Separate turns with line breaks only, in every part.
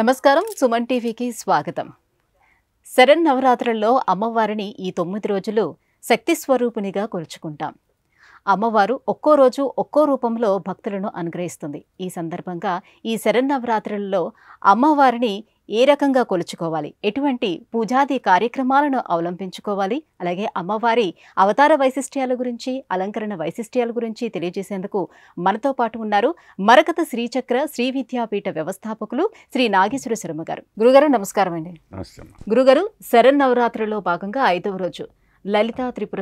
నమస్కారం సుమన్ టీవీకి స్వాగతం శరణ్ నవరాత్రుల్లో అమ్మవారిని ఈ తొమ్మిది రోజులు శక్తి స్వరూపునిగా కొలుచుకుంటాం అమ్మవారు ఒక్కో రోజు ఒక్కో రూపంలో భక్తులను అనుగ్రహిస్తుంది ఈ సందర్భంగా ఈ శరన్నవరాత్రులలో అమ్మవారిని ఏ రకంగా కొలుచుకోవాలి ఎటువంటి పూజాది కార్యక్రమాలను అవలంబించుకోవాలి అలాగే అమ్మవారి అవతార వైశిష్ట్యాల గురించి అలంకరణ వైశిష్ట్యాల గురించి తెలియజేసేందుకు మనతో పాటు ఉన్నారు మరకత శ్రీచక్ర శ్రీ విద్యాపీఠ వ్యవస్థాపకులు శ్రీ నాగేశ్వర శర్మ గారు గురుగారు నమస్కారం అండి గురుగారు శరన్నవరాత్రిలో భాగంగా ఐదవ రోజు లలితా త్రిపుర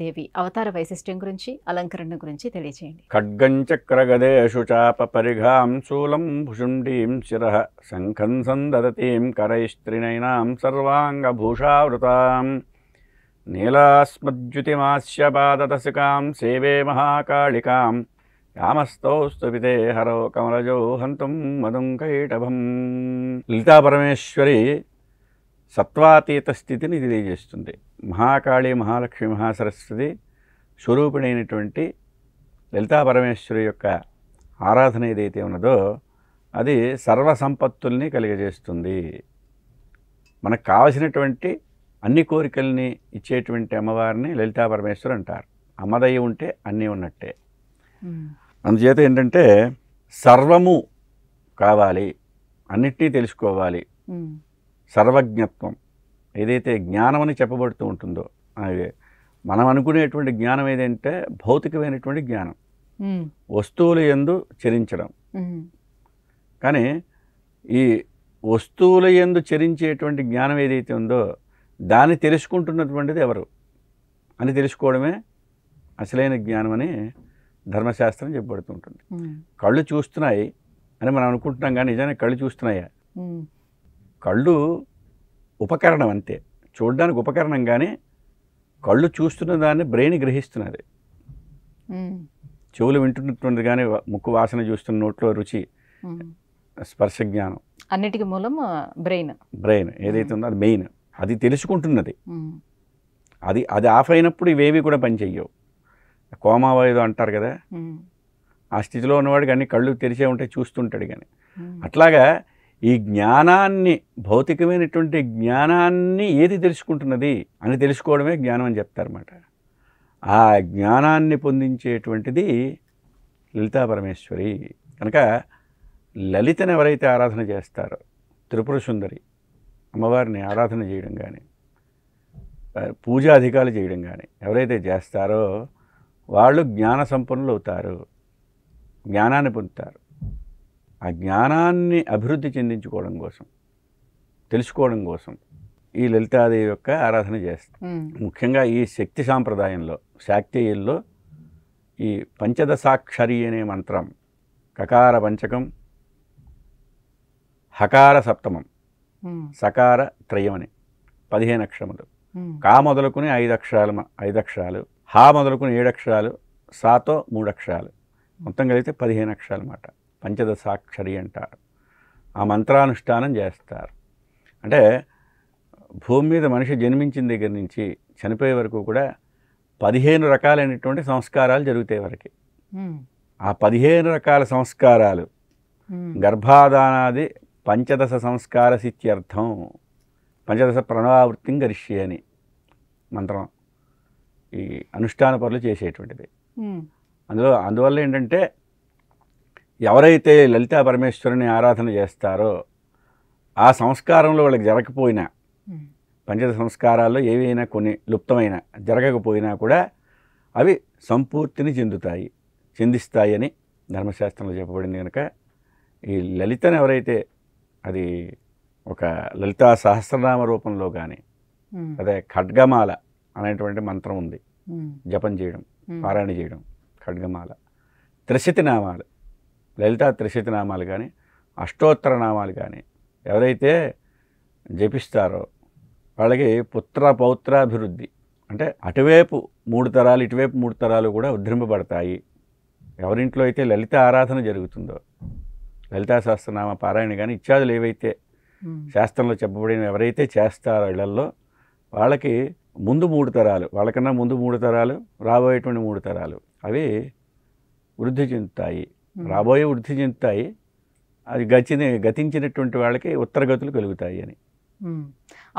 దేవి అవతార వైశిష్ట్యం గురించి అలంకరణ గురించి తెలియజేయండి
ఖడ్గం చక్రగదేషు చాప పరిఘాం శూలం భుషుండీం శిర శంఖం సందదతీం కరైస్త్రినైనాం సర్వాంగభూషావృతాం నీలాస్మద్యుతిమాస్యపాదతసికాం సేవే మహాకాళికాం రామస్తౌస్తుపితే హరో కమలజో హంతుం మదుం కైటభం లలితాపరమేశ్వరి సత్వాతీత స్థితిని తెలియజేస్తుంది మహాకాళి మహాలక్ష్మి మహాసరస్వతి స్వరూపిణైనటువంటి లలితా పరమేశ్వరి యొక్క ఆరాధన ఏదైతే ఉన్నదో అది సర్వసంపత్తుల్ని కలిగజేస్తుంది మనకు కావలసినటువంటి అన్ని కోరికల్ని ఇచ్చేటువంటి అమ్మవారిని లలితా పరమేశ్వరు అంటారు అమ్మదయ్య ఉంటే అన్నీ ఉన్నట్టే అందుచేత ఏంటంటే సర్వము కావాలి అన్నిటినీ తెలుసుకోవాలి సర్వజ్ఞత్వం ఏదైతే జ్ఞానం అని చెప్పబడుతూ ఉంటుందో అదే మనం అనుకునేటువంటి జ్ఞానం ఏదంటే భౌతికమైనటువంటి జ్ఞానం వస్తువులు ఎందు చరించడం కానీ ఈ వస్తువుల ఎందు చరించేటువంటి జ్ఞానం ఏదైతే ఉందో దాన్ని తెలుసుకుంటున్నటువంటిది ఎవరు అని తెలుసుకోవడమే అసలైన జ్ఞానం అని ధర్మశాస్త్రం చెప్పబడుతుంటుంది కళ్ళు చూస్తున్నాయి అని మనం అనుకుంటున్నాం కానీ నిజానికి కళ్ళు చూస్తున్నాయా కళ్ళు ఉపకరణం అంతే చూడడానికి ఉపకరణం కానీ కళ్ళు చూస్తున్న దాన్ని బ్రెయిన్ గ్రహిస్తున్నది చెవులు వింటున్నటువంటిది కానీ ముక్కు వాసన చూస్తున్న నోట్లో రుచి స్పర్శ జ్ఞానం
అన్నిటికి మూలం బ్రెయిన్
బ్రెయిన్ ఏదైతే ఉందో అది మెయిన్ అది తెలుసుకుంటున్నది అది అది ఆఫ్ అయినప్పుడు ఇవేవి కూడా పనిచేయవు కోమావయదు అంటారు కదా ఆ స్థితిలో ఉన్నవాడికి అన్ని కళ్ళు తెరిచే ఉంటాయి చూస్తుంటాడు కానీ అట్లాగా ఈ జ్ఞానాన్ని భౌతికమైనటువంటి జ్ఞానాన్ని ఏది తెలుసుకుంటున్నది అని తెలుసుకోవడమే జ్ఞానం అని చెప్తారన్నమాట ఆ జ్ఞానాన్ని పొందించేటువంటిది లలితా పరమేశ్వరి కనుక లలితను ఎవరైతే ఆరాధన చేస్తారో త్రిపుర సుందరి అమ్మవారిని ఆరాధన చేయడం కానీ అధికారులు చేయడం కానీ ఎవరైతే చేస్తారో వాళ్ళు జ్ఞాన సంపన్నులు అవుతారు జ్ఞానాన్ని పొందుతారు ఆ జ్ఞానాన్ని అభివృద్ధి చెందించుకోవడం కోసం తెలుసుకోవడం కోసం ఈ లలితాదేవి యొక్క ఆరాధన చేస్తాం ముఖ్యంగా ఈ శక్తి సాంప్రదాయంలో శాక్తేయుల్లో ఈ పంచదశాక్షరి అనే మంత్రం కకార పంచకం హకార సప్తమం సకార త్రయం అని పదిహేను అక్షరములు కా మొదలుకుని ఐదు అక్షరాలు ఐదు అక్షరాలు హా మొదలుకుని ఏడు అక్షరాలు సాతో మూడు అక్షరాలు మొత్తం కలిగితే పదిహేను అక్షరాలు అన్నమాట పంచదశాక్షరి అంటారు ఆ మంత్రానుష్ఠానం చేస్తారు అంటే భూమి మీద మనిషి జన్మించిన దగ్గర నుంచి చనిపోయే వరకు కూడా పదిహేను రకాలైనటువంటి సంస్కారాలు జరుగుతాయి వారికి ఆ పదిహేను రకాల సంస్కారాలు గర్భాధానాది పంచదశ సంస్కార సిత్యర్థం పంచదశ ప్రణవావృత్తి గరిష్య అని మంత్రం ఈ అనుష్ఠాన పనులు చేసేటువంటిది అందులో అందువల్ల ఏంటంటే ఎవరైతే లలితా పరమేశ్వరుని ఆరాధన చేస్తారో ఆ సంస్కారంలో వాళ్ళకి జరగకపోయినా పంచద సంస్కారాల్లో ఏవైనా కొన్ని లుప్తమైన జరగకపోయినా కూడా అవి సంపూర్తిని చెందుతాయి చెందిస్తాయని ధర్మశాస్త్రంలో చెప్పబడింది కనుక ఈ లలితను ఎవరైతే అది ఒక లలితా సహస్రనామ రూపంలో కానీ అదే ఖడ్గమాల అనేటువంటి మంత్రం ఉంది జపం చేయడం పారాయణ చేయడం ఖడ్గమాల త్రిశతి నామాలు లలితా త్రిశతనామాలు కానీ అష్టోత్తర నామాలు కానీ ఎవరైతే జపిస్తారో వాళ్ళకి పుత్ర పౌత్రాభివృద్ధి అంటే అటువైపు మూడు తరాలు ఇటువైపు మూడు తరాలు కూడా ఉద్ధరింపబడతాయి ఎవరింట్లో అయితే లలిత ఆరాధన జరుగుతుందో లలితా సహస్రనామ పారాయణ కానీ ఇత్యాదులు ఏవైతే శాస్త్రంలో చెప్పబడిన ఎవరైతే చేస్తారో ఇళ్లల్లో వాళ్ళకి ముందు మూడు తరాలు వాళ్ళకన్నా ముందు మూడు తరాలు రాబోయేటువంటి మూడు తరాలు అవి వృద్ధి చెందుతాయి రాబోయే వృద్ధి చెందుతాయి అది గతిని గతించినటువంటి వాళ్ళకి ఉత్తరగతులు కలుగుతాయి అని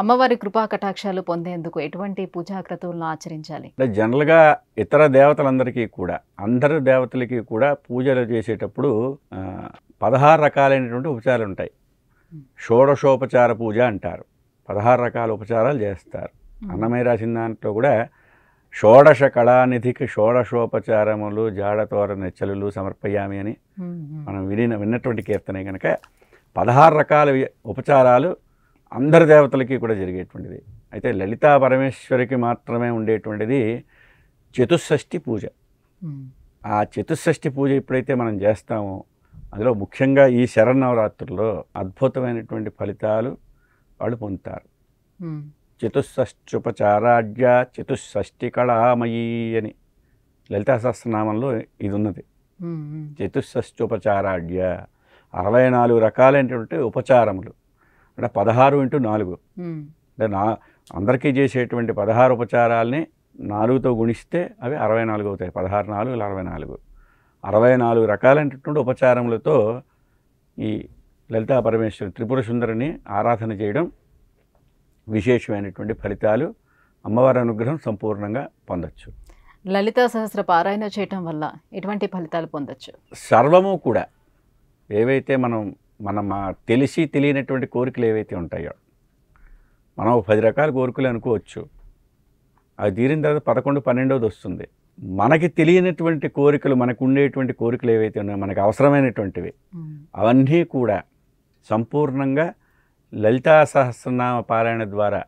అమ్మవారి కృపా కటాక్షాలు పొందేందుకు ఎటువంటి పూజా క్రతువులను ఆచరించాలి
అంటే జనరల్గా ఇతర దేవతలందరికీ కూడా అందరు దేవతలకి కూడా పూజలు చేసేటప్పుడు పదహారు రకాలైనటువంటి ఉపచారాలు ఉంటాయి షోడశోపచార పూజ అంటారు పదహారు రకాల ఉపచారాలు చేస్తారు అన్నమయ్య రాసిన దాంట్లో కూడా షోడశ కళానిధికి షోడశోపచారములు జాడతోర నెచ్చలులు సమర్పయామి అని మనం వినిన విన్నటువంటి కీర్తనే కనుక పదహారు రకాల ఉపచారాలు అందరి దేవతలకి కూడా జరిగేటువంటిది అయితే లలితా పరమేశ్వరికి మాత్రమే ఉండేటువంటిది చతుషష్ఠి పూజ ఆ చతుషష్ఠి పూజ ఎప్పుడైతే మనం చేస్తామో అందులో ముఖ్యంగా ఈ శరణవరాత్రుల్లో అద్భుతమైనటువంటి ఫలితాలు వాళ్ళు పొందుతారు చతుషష్ఠ్యుపచారాఢ్య చతుషష్ఠి కళామయీ అని లలితా సహస్రనామంలో ఇది ఉన్నది చతుషష్ఠ్యుపచారాఢ్య అరవై నాలుగు రకాలైనటువంటి ఉపచారములు అంటే పదహారు ఇంటూ నాలుగు
అంటే
నా అందరికీ చేసేటువంటి పదహారు ఉపచారాలని నాలుగుతో గుణిస్తే అవి అరవై నాలుగు అవుతాయి పదహారు నాలుగు అరవై నాలుగు అరవై నాలుగు రకాలైనటువంటి ఉపచారములతో ఈ లలితా పరమేశ్వరి త్రిపుర సుందరిని ఆరాధన చేయడం విశేషమైనటువంటి ఫలితాలు అమ్మవారి అనుగ్రహం సంపూర్ణంగా పొందొచ్చు
లలితా సహస్ర పారాయణ చేయటం వల్ల ఎటువంటి ఫలితాలు పొందొచ్చు
సర్వము కూడా ఏవైతే మనం మా తెలిసి తెలియనటువంటి కోరికలు ఏవైతే ఉంటాయో మనం పది రకాల కోరికలు అనుకోవచ్చు అది తీరిన తర్వాత పదకొండు పన్నెండవది వస్తుంది మనకి తెలియనటువంటి కోరికలు మనకు ఉండేటువంటి కోరికలు ఏవైతే ఉన్నాయో మనకు అవసరమైనటువంటివి అవన్నీ కూడా సంపూర్ణంగా లలితా సహస్రనామ పారాయణ ద్వారా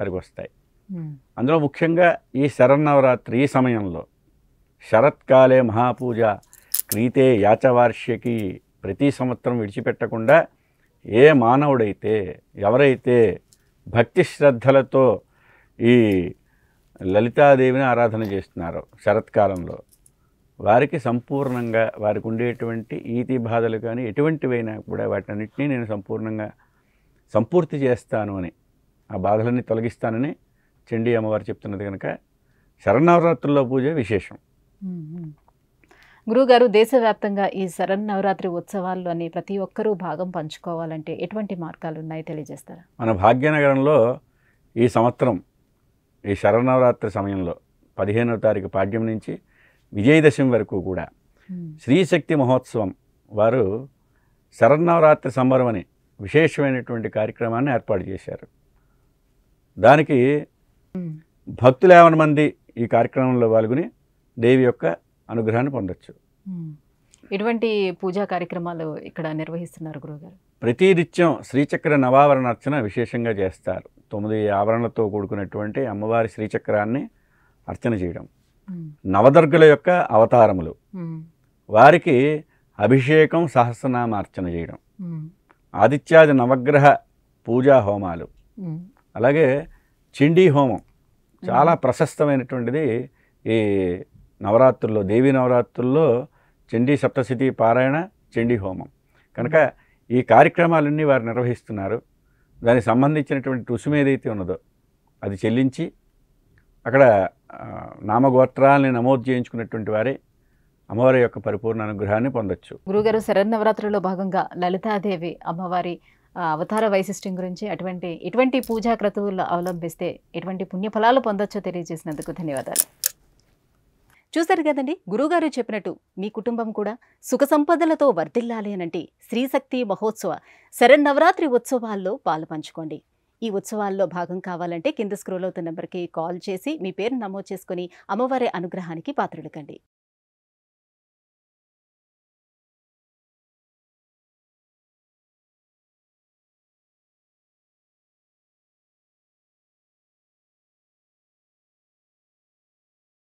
పరిగొస్తాయి వస్తాయి అందులో ముఖ్యంగా ఈ శరన్నవరాత్రి ఈ సమయంలో శరత్కాలే మహాపూజ క్రీతే యాచవార్ష్యకి ప్రతి సంవత్సరం విడిచిపెట్టకుండా ఏ మానవుడైతే ఎవరైతే భక్తి శ్రద్ధలతో ఈ లలితాదేవిని ఆరాధన చేస్తున్నారో శరత్కాలంలో వారికి సంపూర్ణంగా వారికి ఉండేటువంటి ఈతి బాధలు కానీ ఎటువంటివైనా కూడా వాటన్నింటినీ నేను సంపూర్ణంగా సంపూర్తి చేస్తాను అని ఆ బాధలన్నీ తొలగిస్తానని చండీ అమ్మవారు చెప్తున్నది కనుక శరన్నవరాత్రుల్లో పూజ విశేషం
గురుగారు దేశవ్యాప్తంగా ఈ శరన్నవరాత్రి ఉత్సవాల్లోని ప్రతి ఒక్కరూ భాగం పంచుకోవాలంటే ఎటువంటి మార్గాలు ఉన్నాయి తెలియజేస్తారా
మన భాగ్యనగరంలో ఈ సంవత్సరం ఈ శరన్నవరాత్రి సమయంలో పదిహేనవ తారీఖు పాడ్యం నుంచి విజయదశమి వరకు కూడా శ్రీశక్తి మహోత్సవం వారు శరన్నవరాత్రి సంబరం అని విశేషమైనటువంటి కార్యక్రమాన్ని ఏర్పాటు చేశారు దానికి భక్తులు ఏమైనా మంది ఈ కార్యక్రమంలో పాల్గొని దేవి యొక్క అనుగ్రహాన్ని పొందొచ్చు
ఎటువంటి పూజా కార్యక్రమాలు ఇక్కడ నిర్వహిస్తున్నారు గురువుగారు
ప్రతి నిత్యం శ్రీచక్ర నవావరణ అర్చన విశేషంగా చేస్తారు తొమ్మిది ఆవరణలతో కూడుకున్నటువంటి అమ్మవారి శ్రీచక్రాన్ని అర్చన చేయడం నవదుర్గల యొక్క అవతారములు వారికి అభిషేకం సహస్రనామ అర్చన చేయడం ఆదిత్యాది నవగ్రహ పూజా హోమాలు అలాగే చిండీ హోమం చాలా ప్రశస్తమైనటువంటిది ఈ నవరాత్రుల్లో దేవీ నవరాత్రుల్లో చండీ సప్తశతి పారాయణ చండీ హోమం కనుక ఈ కార్యక్రమాలన్నీ వారు నిర్వహిస్తున్నారు దానికి సంబంధించినటువంటి రుసుము ఏదైతే ఉన్నదో అది చెల్లించి అక్కడ నామగోత్రాలని నమోదు చేయించుకున్నటువంటి వారే అమ్మవారి యొక్క పరిపూర్ణ అనుగ్రహాన్ని పొందొచ్చు
గురుగారు శరన్నవరాత్రిలో భాగంగా లలితాదేవి అమ్మవారి అవతార వైశిష్టం గురించి అటువంటి ఎటువంటి పూజా క్రతువులు అవలంబిస్తే ఎటువంటి పుణ్యఫలాలు పొందొచ్చో తెలియజేసినందుకు ధన్యవాదాలు చూశారు కదండి గురుగారు చెప్పినట్టు మీ కుటుంబం కూడా సుఖ సంపదలతో వర్ధిల్లాలి అనంటే శ్రీశక్తి మహోత్సవ శరన్నవరాత్రి ఉత్సవాల్లో పాలు పంచుకోండి ఈ ఉత్సవాల్లో భాగం కావాలంటే కింద స్క్రోల్ అవుతున్న నెంబర్కి కాల్ చేసి మీ పేరు నమోదు చేసుకుని అమ్మవారి అనుగ్రహానికి పాత్రలు